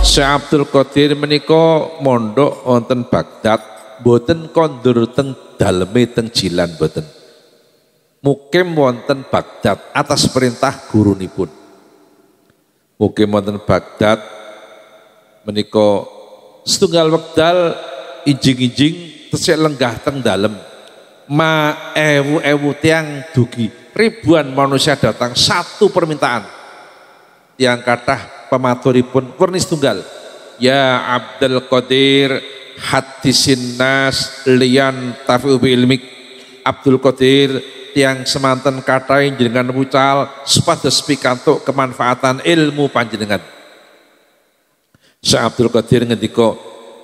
Syekh Abdul Qadir menika mondok wonten Baghdad, boten kondur teng daleme teng jilan boten. Mukim wonten Baghdad atas perintah gurunipun. Mukim wonten Baghdad menika setunggal wekdal ijing-ijing tesek lenggah teng dalem. Ma ewu-ewu tiang dugi ribuan manusia datang satu permintaan yang kata pematuripun kurnis tunggal ya Abdul Qadir hadisin nas liyan tafi'u ilmik Abdul Qadir tiang semantan katain jenengan wucal sepatu pikantuk kemanfaatan ilmu panjenengan Syekh Abdul Qadir ngendika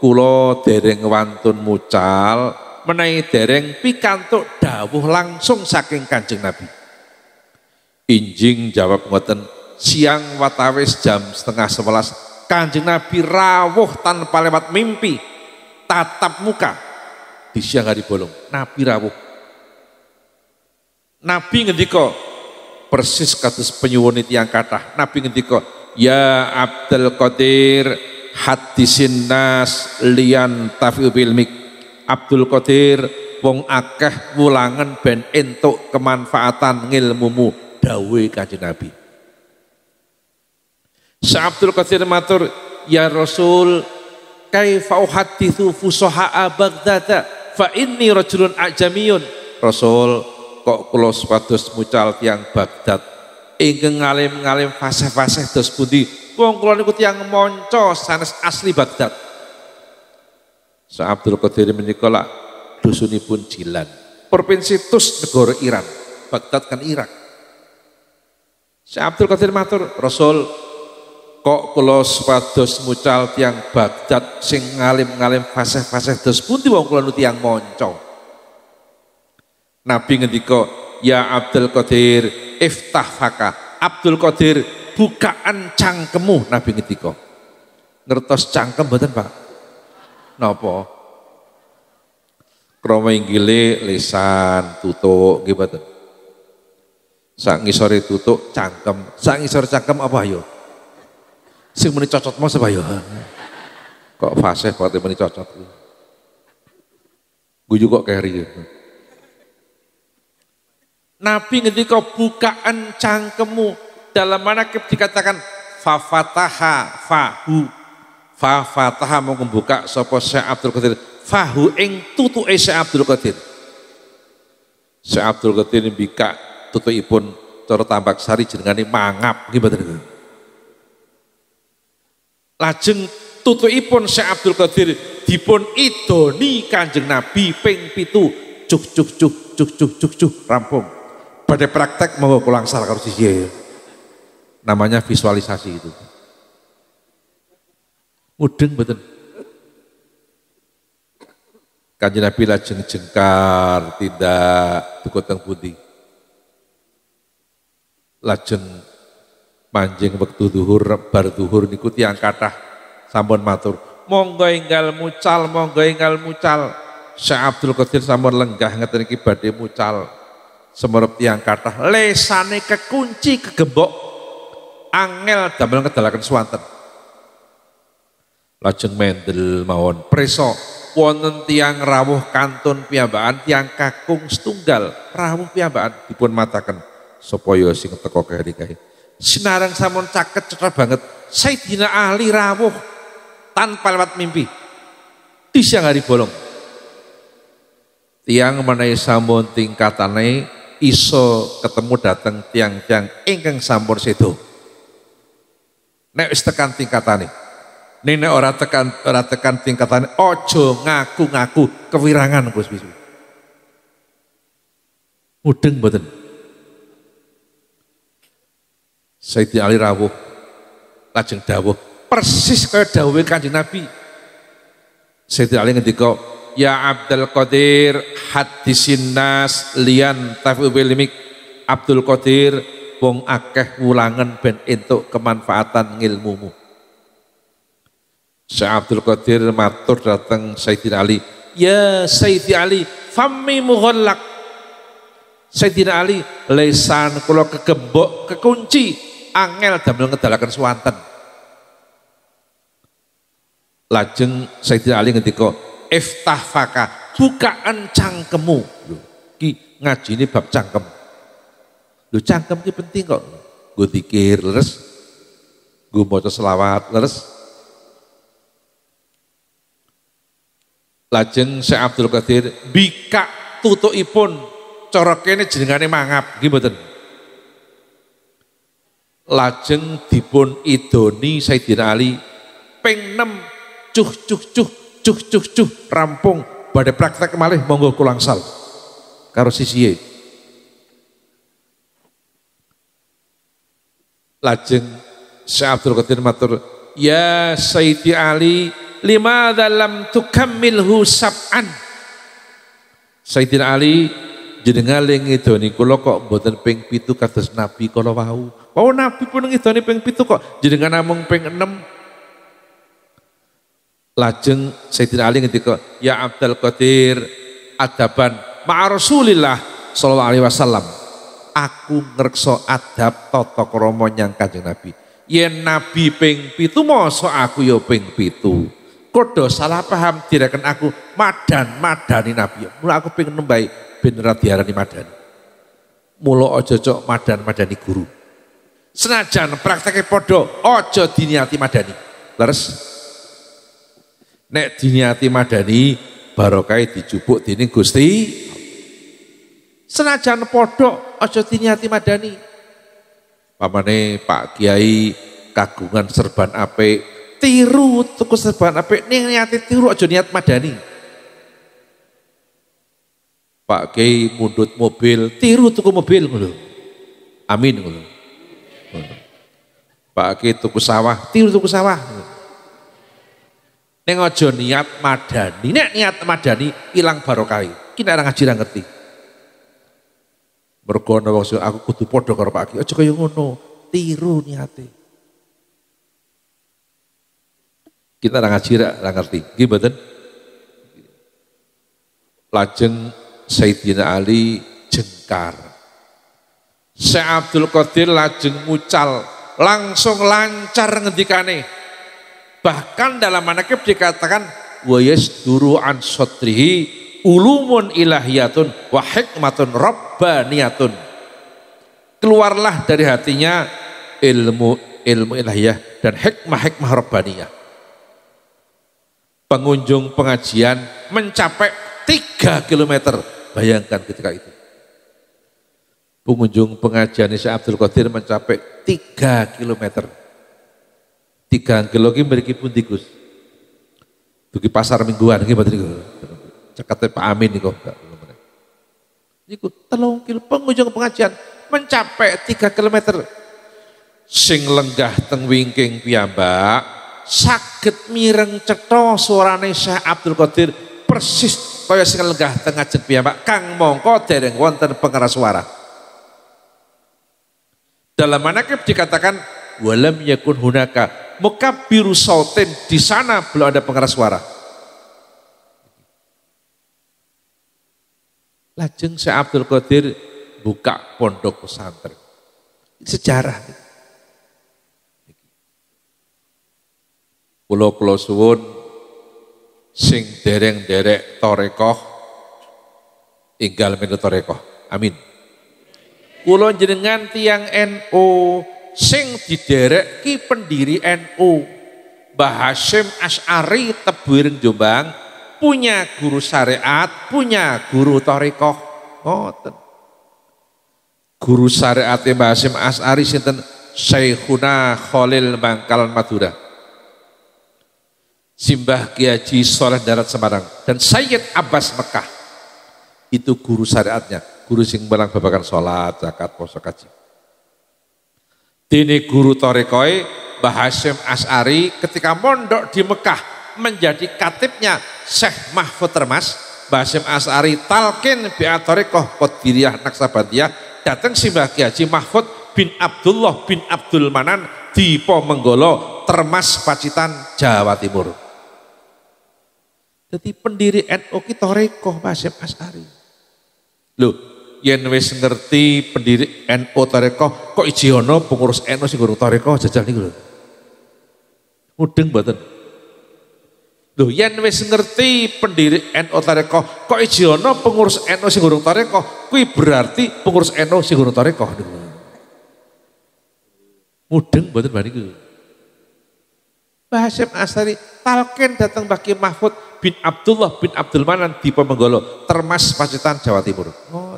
kula dereng wantun mucal menai dereng pikantuk dawuh langsung saking Kanjeng Nabi Injing jawab ngoten siang watawis jam setengah sebelas kanjeng Nabi rawuh tanpa lewat mimpi tatap muka di siang hari bolong Nabi rawuh Nabi ngendiko persis kados penyuwun yang kata Nabi ngendiko ya Abdul Qadir hadisin nas lian tafiu bilmik Abdul Qadir wong akeh wulangan ben entuk kemanfaatan ngilmumu dawe kanjeng Nabi Sa'abdul Qasir matur, Ya Rasul, kaifa uhaddithu fusaha'a Baghdad fa inni rajulun ajamiyun. Rasul, kok kulo sepatus mucal tiang Baghdad ingin ngalim-ngalim fase-fase dos budi, Wong ikut niku monco sanes asli Baghdad. Sa'abdul Qadir menikola Dusuni dusunipun Jilan, provinsi Tus negara Iran. Baghdad kan Irak. Sa'abdul Abdul Qadir matur, Rasul Kok kula sepados mucal tiang Bagdad sing ngalim-ngalim fasih-fasih dos pundi wong kula tiang moncong Nabi ngendika, "Ya Abdul Qadir, iftah faka." Abdul Qadir, bukaan cangkemmu Nabi ngendika. Ngertos cangkem mboten, Pak? Napa? Krama inggile lisan, tutuk nggih mboten. Sak ngisore tutuk cangkem, sak ngisor cangkem apa yo? Ya? Sing muni cocot mau sebayo Kok fase kok muni cocot. juga kayak keri. Nabi kau bukaan cangkemu dalam mana dikatakan fafataha fahu fafataha mau membuka sopo Syekh Abdul Qadir fahu ing tutu Syekh Abdul Qadir Syekh Abdul Qadir ini bika ipun cara tambak sari jenengane mangap gimana? Lajeng tutukipun Syekh Abdul Qadir dipun idoni Kanjeng Nabi ping pitu cuk cuk cuk cuk cuk cuk cuk rampung. Pada praktek mau pulang salah kalau sisir. Namanya visualisasi itu. Mudeng betul. Kanjeng Nabi lajeng jengkar, tidak tukut putih. Lajeng Manjing wektu duhur bar duhur niku tiyang kathah sampun matur. Monggo inggal mucal, monggo inggal mucal. Syekh Abdul Qadir sampun lenggah ngeten iki badhe mucal. semerup tiang kathah lesane kekunci kegembok angel damel ngedalaken swanten. Lajeng mendel mawon preso wonten tiang rawuh kantun piyambakan tiang kakung setunggal rawuh piyambakan dipun mataken supaya sing teko keri-keri. Sinarang samun caket cerah banget. Saya dina ahli rawuh tanpa lewat mimpi. Di siang hari bolong. Tiang menawi samun tingkatane iso ketemu datang tiang-tiang ingkang sampun situ. Nek wis tekan tingkatane. Nene ora tekan ora tekan tingkatane ojo ngaku-ngaku kewirangan Gus Bisu. Mudeng mboten. Sayyidina Ali rawuh lajeng dawuh persis kaya dawuh Kanjeng Nabi. Sayyidina Ali ngendika, "Ya Abdul Qadir, hadisin nas lian tafu bilimik." Abdul Qadir, wong akeh wulangan ben entuk kemanfaatan ngilmumu Syekh Abdul Qadir matur datang Sayyidina Ali, "Ya Sayyidina Ali, Fami mughallaq." Sayyidina Ali, lesan kula kegembok, kekunci, angel damel ngedalakan suwanten, Lajeng Sayyidina Ali ngendika, faka, bukaan cangkemmu." Lho, ki ngajine bab cangkem. Lho cangkem ki penting kok. Gue dikir leres, gue maca selawat leres. Lajeng Syekh Abdul Qadir bika tutukipun cara kene jenengane mangap, nggih mboten? lajeng dipun idoni Sayyidina Ali ping 6 cuh cuh cuh cuh cuh cuh rampung badai praktek malih monggo sal karo sisihe lajeng Syekh Abdul Qadir matur ya Sayyidi Ali lima dalam tukamilhu sab'an Sayyidina Ali Jenengaling nih kalau kok buatan peng pitu kata nabi kalau wau. Wau nabi pun itu nih peng pitu kok jenengan namung peng enam, Lajeng saya tidak Sayyidina Ali kok "Ya Abdul Qadir, adaban maarosulillah, Rasulillah sallallahu alaihi wasallam." Aku ngerksa adab tata krama nyang Kanjeng Nabi. Yen Nabi ping pitu mosok aku ya ping pitu. Kodo salah paham direken aku madan madani Nabi. Mula aku ping nembai bin radiarani Madan. Mula ojo cok madan madani guru. Senajan prakteknya podo ojo diniati madani. Leres? Nek diniati madani barokai dijubuk dini gusti. Senajan podo ojo diniati madani. Pamane Pak Kiai kagungan serban ape tiru tuku serban ape niati tiru ojo niat madani. Pak Kiai mundut mobil, tiru tuku mobil ngono. Amin ngono. Pak Kiai tuku sawah, tiru tuku sawah. Neng aja niat madani, nek niat madani ilang barokah. Ki nek ngaji ra ngerti. Mergo ana wong aku kudu padha karo Pak Kiai, aja kaya ngono, tiru niate. Kita orang ngaji ra ngerti. Nggih mboten? Lajeng Sayyidina Ali jengkar. Syekh Abdul Qadir lajeng mucal, langsung lancar ngendikane. Bahkan dalam manakib dikatakan wa yasduru an sotrihi ulumun ilahiyatun wa hikmatun rabbaniyatun. Keluarlah dari hatinya ilmu ilmu ilahiyah dan hikmah-hikmah rabbaniyah. Pengunjung pengajian mencapai 3 kilometer Bayangkan ketika itu. Pengunjung pengajian Isya Abdul Qadir mencapai 3 km. 3 kilo ini memiliki pun tikus. Bagi pasar mingguan ini, mboten Cekate Pak Amin niku. kok. telung kilo pengunjung pengajian mencapai 3 km. Sing lenggah teng wingking piyambak sakit mireng cetha suarane Syekh Abdul Qadir persis kaya sing lenggah teng ajeng piyambak kang mongko dereng wonten pengeras suara. Dalam manakib dikatakan walam yakun hunaka mukabbiru sautin di sana belum ada pengeras suara. Lajeng Syekh Abdul Qadir buka pondok pesantren. Sejarah. Pulau-pulau suwun sing dereng derek torekoh tinggal minu torekoh. Amin. Kulo jenengan tiang NU sing diderek ki pendiri NU Mbah Hasyim Asy'ari Tebuireng Jombang punya guru syariat, punya guru torekoh. Ngoten. Oh, guru syariat Mbah Hasyim Asy'ari sinten Syekhuna Khalil Bangkalan Madura. Simbah Kiaji Soleh Darat Semarang dan Sayyid Abbas Mekah itu guru syariatnya guru sing belang babakan sholat, zakat, puasa, kaji Dini guru Torekoi Mbah Hashim As'ari ketika mondok di Mekah menjadi katibnya Syekh Mahfud Termas Mbah Hashim As'ari talkin bi'at Torekoh Qadbiriyah Naksabandiyah datang si Mbah Kiaji Mahfud bin Abdullah bin Abdul Manan di Pomenggolo Termas Pacitan Jawa Timur jadi pendiri NU kita toreko Mas ya, Asari. Loh, yen wis ngerti pendiri NU toreko, kok iji ono pengurus NU sing guru toreko jajal niku lho. Mudeng mboten. Loh, yen wis ngerti pendiri NU toreko, kok iji ono pengurus NU sing guru toreko, kuwi berarti pengurus NU sing guru toreko niku. Mudeng mboten bariku. Mbah Hashim Asari talken datang bagi Mahfud bin Abdullah bin Abdul Manan di Pemenggolo, Termas Pacitan Jawa Timur. Oh,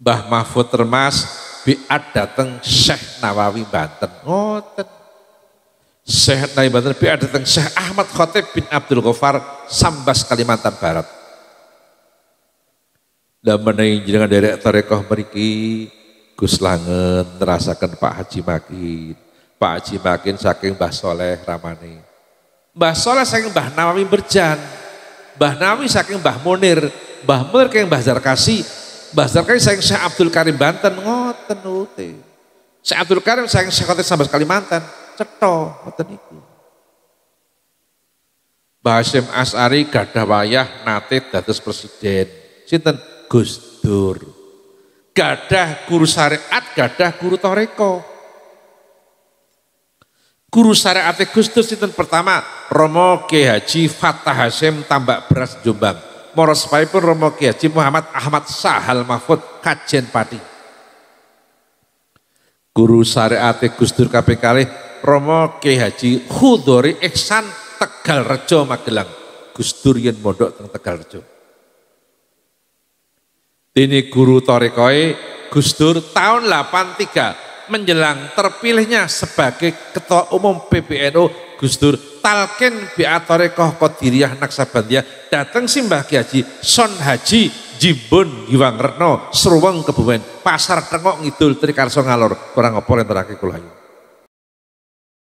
Mbah Mahfud Termas biat datang Syekh Nawawi Banten. Oh, Syekh Nawawi Banten biat datang Syekh Ahmad Khotib bin Abdul Ghaffar Sambas Kalimantan Barat. Dan menaik jenengan dari tarekoh meriki Gus Langen, ngerasakan Pak Haji Makin. Pak Haji Makin saking Mbah Soleh Ramani. Mbah Soleh saking Mbah Nawawi Berjan. Mbah Nawawi saking Mbah Munir. Mbah Munir saking Mbah Zarkasi. Mbah Zarkasi saking Syekh Abdul Karim Banten. Ngoten ute. Syekh Abdul Karim saking Syekh Kota Sambas Kalimantan. Ceto. Ngoten itu. Mbah Hashim As'ari gadah wayah nate dados presiden. Sinten Gus Dur gadah guru syariat, gadah guru toreko. Guru syariat Gustus itu pertama Romo Ki Haji Fatah Hasim Tambak Beras Jombang. Moros pun Romo Ki Haji Muhammad Ahmad Sahal Mahfud Kajen padi, Guru syariat Gustur KPK Romo Ki Haji Hudori Eksan Tegal Rejo Magelang. Gustur Yen tentang Tegal Rejo. Ini guru Torekoi Gus Dur tahun 83 menjelang terpilihnya sebagai Ketua Umum PBNU Gus Dur talkin biatorekoh Kodiriah naksabandiyah datang simbah kiaji Haji son haji Jibun giwang retno seruweng kebumen pasar tengok ngidul trikarso ngalor kurang opor yang terakhir kulayu